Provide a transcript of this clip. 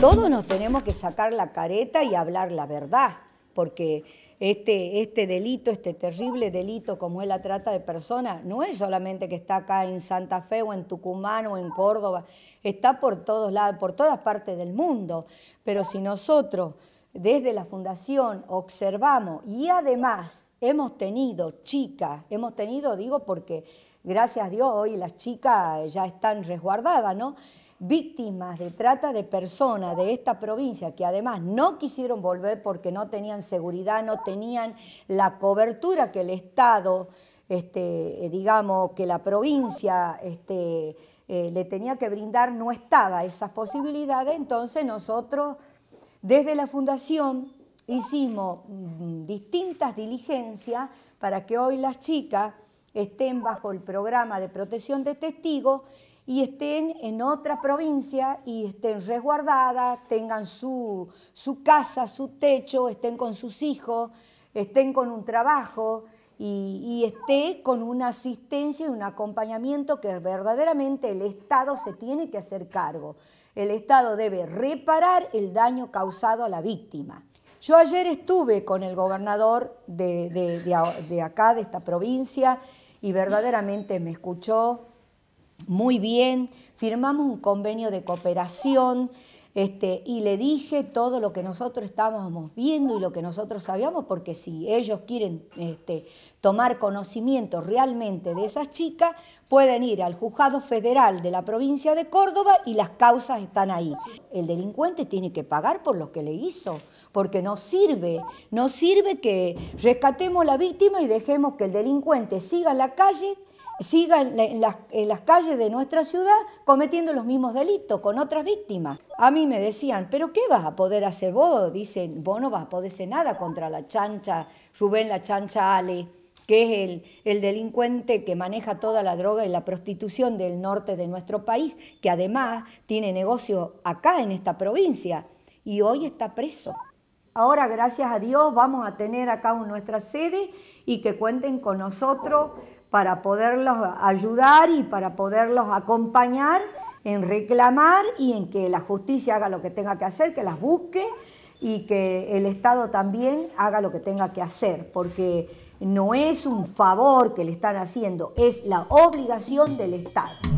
Todos nos tenemos que sacar la careta y hablar la verdad, porque este, este delito, este terrible delito como es la trata de personas, no es solamente que está acá en Santa Fe o en Tucumán o en Córdoba, está por todos lados, por todas partes del mundo. Pero si nosotros desde la Fundación observamos y además Hemos tenido chicas, hemos tenido, digo porque gracias a Dios hoy las chicas ya están resguardadas, ¿no? Víctimas de trata de personas de esta provincia que además no quisieron volver porque no tenían seguridad, no tenían la cobertura que el Estado, este, eh, digamos, que la provincia este, eh, le tenía que brindar, no estaba esas posibilidades, entonces nosotros desde la fundación hicimos mm, distintas diligencias para que hoy las chicas estén bajo el programa de protección de testigos y estén en otra provincia y estén resguardadas, tengan su, casa, su techo, estén con sus hijos, estén con un trabajo y, estén esté con una asistencia y un acompañamiento que verdaderamente el Estado se tiene que hacer cargo. El Estado debe reparar el daño causado a la víctima. Yo ayer estuve con el gobernador de, acá, de esta provincia, y verdaderamente me escuchó muy bien. Firmamos un convenio de cooperación. Este, y le dije todo lo que nosotros estábamos viendo y lo que nosotros sabíamos, porque si ellos quieren este, tomar conocimiento realmente de esas chicas, pueden ir al juzgado federal de la provincia de Córdoba y las causas están ahí. El delincuente tiene que pagar por lo que le hizo porque no sirve, no sirve que rescatemos la víctima y dejemos que el delincuente siga en la calle siga en, las, calles de nuestra ciudad cometiendo los mismos delitos con otras víctimas. A mí me decían, pero ¿qué vas a poder hacer vos? Dicen, vos no vas a poder hacer nada contra la chancha, Rubén la chancha Ale, que es el, el delincuente que maneja toda la droga y la prostitución del norte de nuestro país, que además tiene negocio acá en esta provincia y hoy está preso. Ahora, gracias a Dios, vamos a tener acá nuestra sede y que cuenten con nosotros para poderlos ayudar y para poderlos acompañar en reclamar y en que la justicia haga lo que tenga que hacer, que las busque y que el Estado también haga lo que tenga que hacer, porque no es un favor que le están haciendo, es la obligación del Estado.